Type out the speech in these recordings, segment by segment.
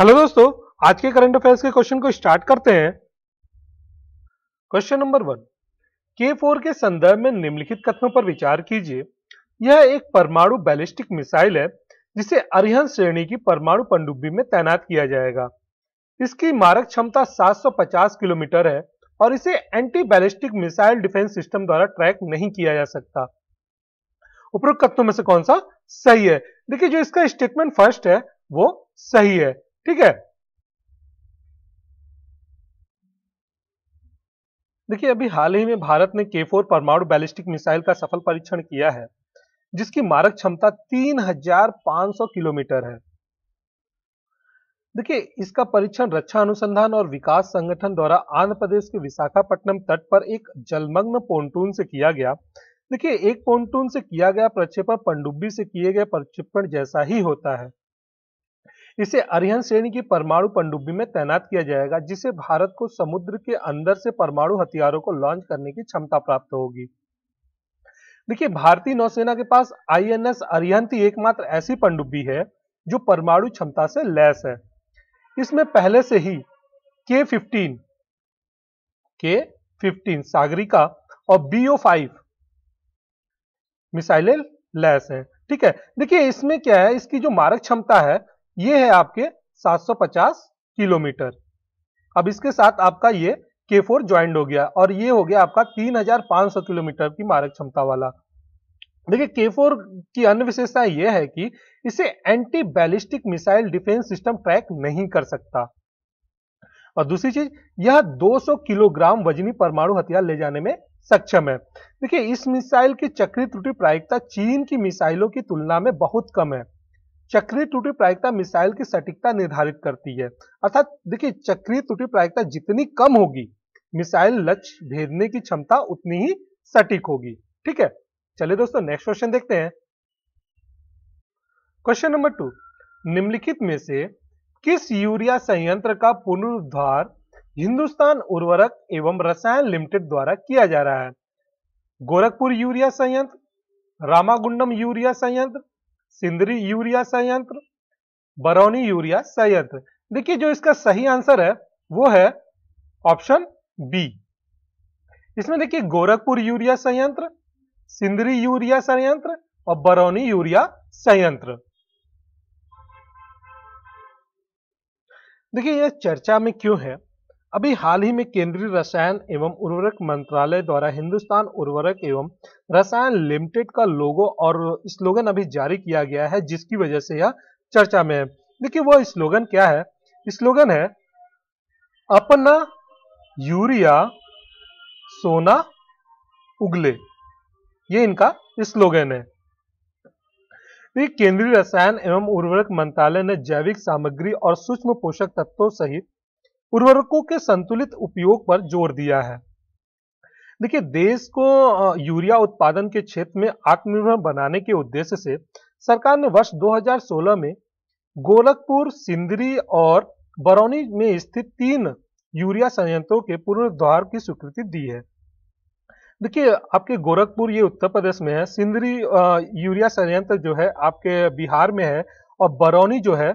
hello दोस्तों आज के करंट अफेयर्स के क्वेश्चन को स्टार्ट करते हैं क्वेश्चन नंबर वन के फोर के संदर्भ में निम्नलिखित कथनों पर विचार कीजिए यह एक परमाणु बैलिस्टिक मिसाइल है जिसे अरिहन श्रेणी की परमाणु पनडुब्बी में तैनात किया जाएगा इसकी मारक क्षमता 750 किलोमीटर है और इसे anti ballistic missile defence system द्वारा ट्रैक नहीं किया जा सकता उपरोक्त कथनों में से कौन सा सही है देखिए जो इसका स्टेटमेंट फर्स्ट है वो सही है ठीक है देखिए अभी हाल ही में भारत ने के फोर परमाणु बैलिस्टिक मिसाइल का सफल परीक्षण किया है जिसकी मारक क्षमता 3,500 किलोमीटर है देखिए इसका परीक्षण रक्षा अनुसंधान और विकास संगठन द्वारा आंध्र प्रदेश के विशाखापट्टनम तट पर एक जलमग्न पोन्टून से किया गया देखिए एक पोन्टून से किया गया प्रक्षेपण पनडुब्बी से किए गए प्रक्षेपण जैसा ही होता है इसे अरिहन श्रेणी की परमाणु पनडुब्बी में तैनात किया जाएगा जिसे भारत को समुद्र के अंदर से परमाणु हथियारों को लॉन्च करने की क्षमता प्राप्त होगी देखिए भारतीय नौसेना के पास आईएनएस अरिहंत एकमात्र ऐसी पनडुब्बी है जो परमाणु क्षमता से लैस है इसमें पहले से ही के फिफ्टीन के फिफ्टीन सागरिका और बीओ फाइव मिसाइलें लैस हैं ठीक है देखिए इसमें क्या है इसकी जो मारक क्षमता है ये है आपके 750 किलोमीटर अब इसके साथ आपका ये के फोर ज्वाइंट हो गया और ये हो गया आपका 3500 किलोमीटर की मारक क्षमता वाला देखिए के फोर की अन्य विशेषता यह है कि इसे anti ballistic missile defence system track नहीं कर सकता और दूसरी चीज यह 200 किलोग्राम वजनी परमाणु हथियार ले जाने में सक्षम है देखिए इस मिसाइल की चक्रीय त्रुटि प्रायिकता चीन की मिसाइलों की तुलना में बहुत कम है चक्रीय त्रुटि प्रायिकता मिसाइल की सटीकता निर्धारित करती है अर्थात देखिए चक्रीय त्रुटि प्रायिकता जितनी कम होगी मिसाइल लक्ष्य भेदने की क्षमता उतनी ही सटीक होगी ठीक है चलिए दोस्तों नेक्स्ट क्वेश्चन देखते हैं क्वेश्चन नंबर टू निम्नलिखित में से किस यूरिया संयंत्र का पुनरुद्धार हिंदुस्तान उर्वरक एवं रसायन लिमिटेड द्वारा किया जा रहा है गोरखपुर यूरिया संयंत्र रामागुंडम यूरिया संयंत्र सिंदरी यूरिया संयंत्र बरौनी यूरिया संयंत्र देखिए जो इसका सही आंसर है वो है ऑप्शन बी इसमें देखिए गोरखपुर यूरिया संयंत्र सिंदरी यूरिया संयंत्र और बरौनी यूरिया संयंत्र देखिए यह चर्चा में क्यों है अभी हाल ही में केंद्रीय रसायन एवं उर्वरक मंत्रालय द्वारा हिंदुस्तान उर्वरक एवं रसायन लिमिटेड का लोगो और स्लोगन अभी जारी किया गया है जिसकी वजह से यह चर्चा में है देखिए वो स्लोगन क्या है स्लोगन है अपना यूरिया सोना उगले ये इनका स्लोगन है केंद्रीय रसायन एवं उर्वरक मंत्रालय ने जैविक सामग्री और सूक्ष्म पोषक तत्वों सहित उर्वरकों के संतुलित उपयोग पर जोर दिया है देखिए देश को यूरिया उत्पादन के क्षेत्र में आत्मनिर्भर बनाने के उद्देश्य से सरकार ने वर्ष 2016 में गोरखपुर सिंदरी और बरौनी में स्थित तीन यूरिया संयंत्रों के पुनरुद्वार की स्वीकृति दी है देखिए आपके गोरखपुर ये उत्तर प्रदेश में है सिंदरी यूरिया संयंत्र जो है आपके बिहार में है और बरौनी जो है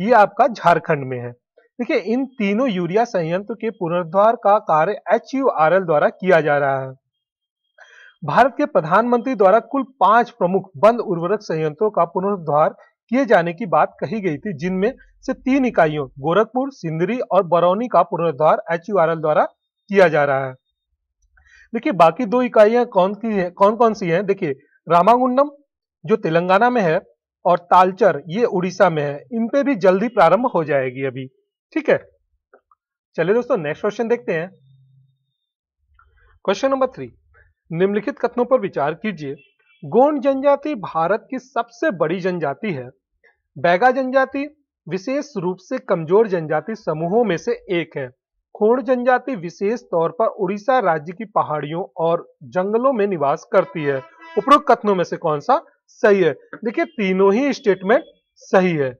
ये आपका झारखंड में है देखिए इन तीनों यूरिया संयंत्र के पुनरुद्वार का कार्य एच द्वारा किया जा रहा है भारत के प्रधानमंत्री द्वारा कुल पांच प्रमुख बंद उर्वरक संयंत्रों का पुनरुद्वार किए जाने की बात कही गई थी जिनमें से तीन इकाइयों गोरखपुर सिंदरी और बरौनी का पुनरुद्वार एच द्वारा किया जा रहा है देखिए बाकी दो इकाइयां कौन की है कौन कौन सी हैं देखिए रामागुंडम जो तेलंगाना में है और तालचर ये उड़ीसा में है इनपे भी जल्दी प्रारंभ हो जाएगी अभी ठीक है चलिए दोस्तों नेक्स्ट क्वेश्चन देखते हैं क्वेश्चन नंबर थ्री निम्नलिखित कथनों पर विचार कीजिए गोंड जनजाति भारत की सबसे बड़ी जनजाति है बैगा जनजाति विशेष रूप से कमजोर जनजाति समूहों में से एक है खोड़ जनजाति विशेष तौर पर उड़ीसा राज्य की पहाड़ियों और जंगलों में निवास करती है उपरोक्त कथनों में से कौन सा सही है देखिए तीनों ही स्टेटमेंट सही है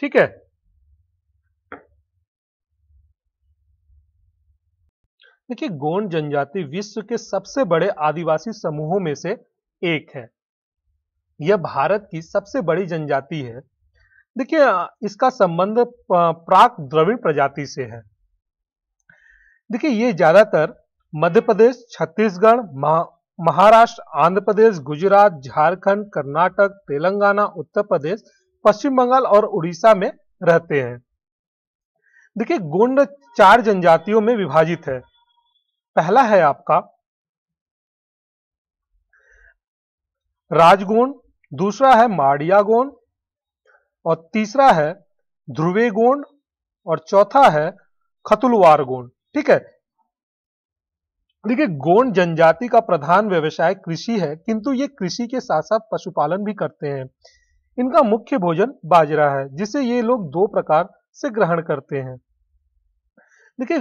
ठीक है देखिए गोंड जनजाति विश्व के सबसे बड़े आदिवासी समूहों में से एक है यह भारत की सबसे बड़ी जनजाति है देखिए इसका संबंध प्राक द्रविड़ प्रजाति से है देखिए ये ज्यादातर मध्य प्रदेश छत्तीसगढ़ महाराष्ट्र आंध्र प्रदेश गुजरात झारखंड कर्नाटक तेलंगाना उत्तर प्रदेश पश्चिम बंगाल और उड़ीसा में रहते हैं देखिए गोंड चार जनजातियों में विभाजित है पहला है आपका राजगुण दूसरा है माड़िया गुण और तीसरा है ध्रुवे गोण और चौथा है खतुलवार गोण ठीक है देखिए गोण जनजाति का प्रधान व्यवसाय कृषि है किंतु ये कृषि के साथ साथ पशुपालन भी करते हैं इनका मुख्य भोजन बाजरा है जिसे ये लोग दो प्रकार से ग्रहण करते हैं देखिए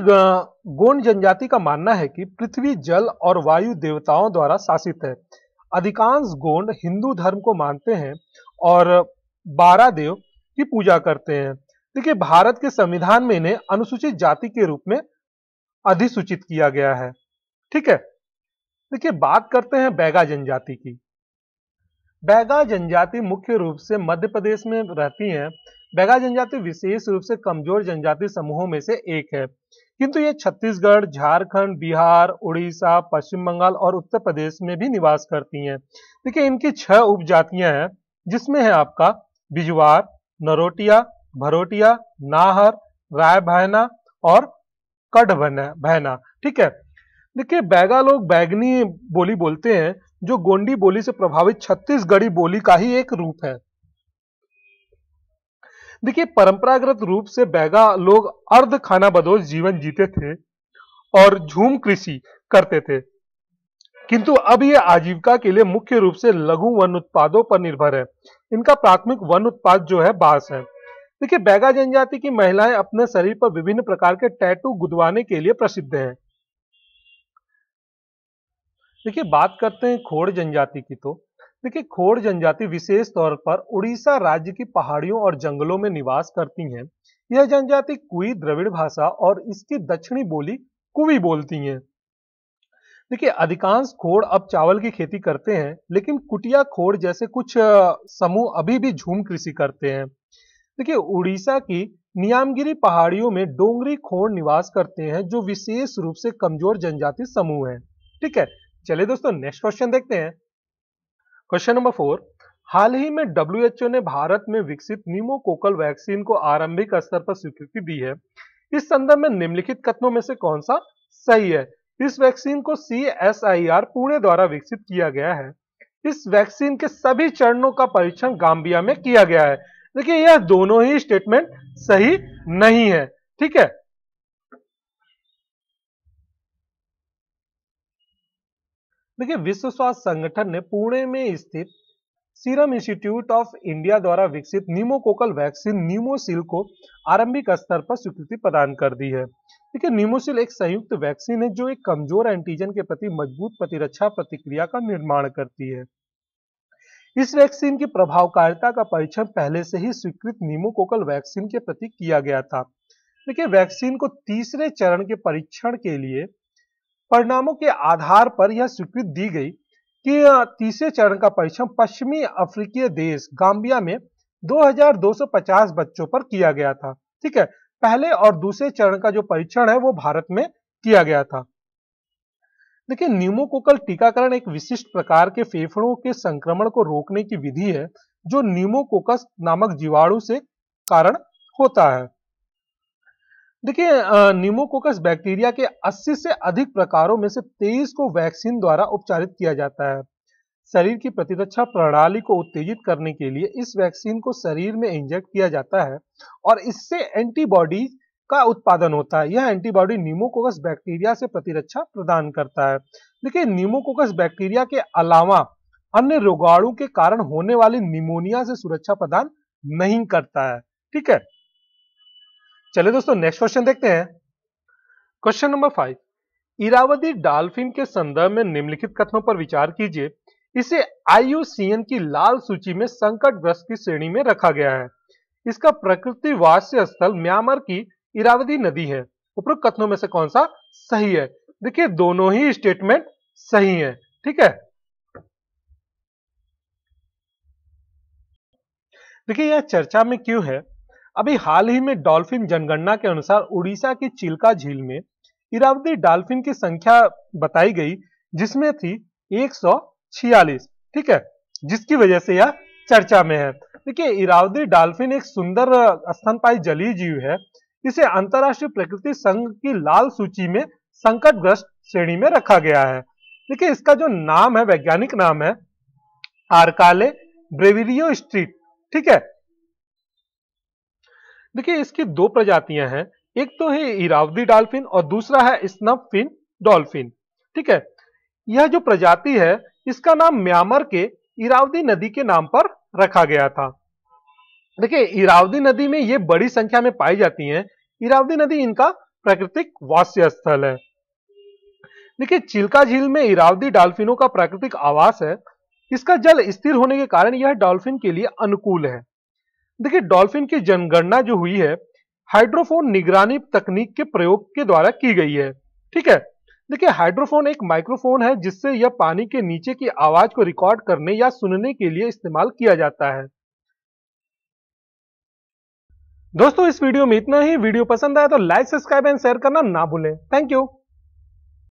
गोंड जनजाति का मानना है कि पृथ्वी जल और वायु देवताओं द्वारा शासित है अधिकांश गोंड हिंदू धर्म को मानते हैं और बारह देव की पूजा करते हैं देखिए भारत के संविधान में इन्हें अनुसूचित जाति के रूप में अधिसूचित किया गया है ठीक है देखिए बात करते हैं बैगा जनजाति की बैगा जनजाति मुख्य रूप से मध्य प्रदेश में रहती हैं बैगा जनजाति विशेष रूप से कमजोर जनजाति समूहों में से एक है किंतु ये छत्तीसगढ़ झारखंड बिहार उड़ीसा पश्चिम बंगाल और उत्तर प्रदेश में भी निवास करती हैं देखिए इनकी छह उपजातियां हैं जिसमें है आपका बिजवार नरोटिया भरोटिया नाहर राय भैना और कड भैना ठीक है देखिए बैगा लोग बैगनी बोली बोलते हैं जो गोंडी बोली से प्रभावित छत्तीसगढ़ी बोली का ही एक रूप है देखिए परंपरागत रूप से बैगा लोग अर्ध खाना बदोश जीवन जीते थे और झूम कृषि करते थे किंतु अब ये आजीविका के लिए मुख्य रूप से लघु वन उत्पादों पर निर्भर है इनका प्राथमिक वन उत्पाद जो है बांस है देखिए बैगा जनजाति की महिलाएं अपने शरीर पर विभिन्न प्रकार के टैटू गुदवाने के लिए प्रसिद्ध हैं देखिए बात करते हैं खोड़ जनजाति की तो देखिए खोड़ जनजाति विशेष तौर पर उड़ीसा राज्य की पहाड़ियों और जंगलों में निवास करती हैं यह जनजाति कुई द्रविड़ भाषा और इसकी दक्षिणी बोली कुवी बोलती हैं देखिए अधिकांश खोड़ अब चावल की खेती करते हैं लेकिन कुटिया खोड़ जैसे कुछ समूह अभी भी झूम कृषि करते हैं देखिए उड़ीसा की नियामगिरी पहाड़ियों में डोंगरी खोड़ निवास करते हैं जो विशेष रूप से कमजोर जनजाति समूह है ठीक है चलिए दोस्तों नेक्स्ट क्वेश्चन देखते हैं क्वेश्चन नंबर फोर हाल ही में डब्ल्यूएचओ ने भारत में विकसित कोकल वैक्सीन को आरंभिक स्तर पर स्वीकृति दी है इस संदर्भ में निम्नलिखित कथनों में से कौन सा सही है इस वैक्सीन को C S I R Pune द्वारा विकसित किया गया है इस वैक्सीन के सभी चरणों का परीक्षण गांबिया में किया गया है देखिए यह दोनों ही स्टेटमेंट सही नहीं है ठीक है देखिए विश्व स्वास्थ्य संगठन ने पुणे में स्थित सीरम इंस्टीट्यूट ऑफ इंडिया द्वारा विकसित निमोकोकल वैक्सीन निमोसिल को आरंभिक स्तर पर स्वीकृति प्रदान कर दी है देखिए निमोसिल एक संयुक्त वैक्सीन है जो एक कमजोर एंटीजन के प्रति मजबूत प्रतिरक्षा प्रतिक्रिया का निर्माण करती है इस वैक्सीन की प्रभावकारिता का परीक्षण पहले से ही स्वीकृत निमोकोकल वैक्सीन के प्रति किया गया था देखिए वैक्सीन को तीसरे चरण के परीक्षण के लिए परिणामों के आधार पर यह स्वीकृति दी गई कि तीसरे चरण का परीक्षण पश्चिमी अफ्रीकीय देश गाम्बिया में 2250 बच्चों पर किया गया था ठीक है पहले और दूसरे चरण का जो परीक्षण है वो भारत में किया गया था देखिए न्यूमोकोकल टीकाकरण एक विशिष्ट प्रकार के फेफड़ों के संक्रमण को रोकने की विधि है जो न्यूमोकोकस नामक जीवाणु से कारण होता है देखिए निमोकोकस बैक्टीरिया के 80 से अधिक प्रकारों में से 23 को वैक्सीन द्वारा उपचारित किया जाता है शरीर की प्रतिरक्षा प्रणाली को उत्तेजित करने के लिए इस वैक्सीन को शरीर में इंजेक्ट किया जाता है और इससे एंटीबॉडीज का उत्पादन होता है यह एंटीबॉडी निमोकोकस बैक्टीरिया से प्रतिरक्षा प्रदान करता है देखिए निमोकोकस बैक्टीरिया के अलावा अन्य रोगाणु के कारण होने वाली निमोनिया से सुरक्षा प्रदान नहीं करता है ठीक है चलिए दोस्तों नेक्स्ट क्वेश्चन देखते हैं question number five Irrawaddy dolphin के संदर्भ में निम्नलिखित कथनों पर विचार कीजिए इसे आईयूसीएन की लाल सूची में संकटग्रस्त की श्रेणी में रखा गया है इसका प्रकृति वास्य स्थल म्यांमार की इरावदी नदी है उपरोक्त कथनों में से कौन सा सही है देखिए दोनों ही स्टेटमेंट सही है ठीक है देखिए यह चर्चा में क्यों है अभी हाल ही में डॉल्फिन जनगणना के अनुसार उड़ीसा की चिल्का झील में इरावदी डॉल्फिन की संख्या बताई गई जिसमें थी 146 ठीक है जिसकी वजह से यह चर्चा में है देखिए इरावदी डॉल्फिन एक सुंदर स्तनपाई जलीय जीव है इसे अंतर्राष्ट्रीय प्रकृति संघ की लाल सूची में संकटग्रस्त श्रेणी में रखा गया है देखिए इसका जो नाम है वैज्ञानिक नाम है आरकाले ब्रेविरियो स्ट्रीट ठीक है देखिए इसकी दो प्रजातियां हैं एक तो है इरावदी डॉल्फिन और दूसरा है स्नफिन डॉल्फिन ठीक है यह जो प्रजाति है इसका नाम म्यांमार के इरावदी नदी के नाम पर रखा गया था देखिए इरावदी नदी में ये बड़ी संख्या में पाई जाती हैं इरावदी नदी इनका प्राकृतिक वास्य स्थल है देखिए चिल्का झील में इरावदी डॉल्फिनों का प्राकृतिक आवास है इसका जल स्थिर होने के कारण यह डॉल्फिन के लिए अनुकूल है देखिए डॉल्फिन की जनगणना जो हुई है हाइड्रोफोन निगरानी तकनीक के प्रयोग के द्वारा की गई है ठीक है देखिए हाइड्रोफोन एक माइक्रोफोन है जिससे यह पानी के नीचे की आवाज को रिकॉर्ड करने या सुनने के लिए इस्तेमाल किया जाता है दोस्तों इस वीडियो में इतना ही वीडियो पसंद आया तो लाइक सब्सक्राइब एंड शेयर करना ना भूलें थैंक यू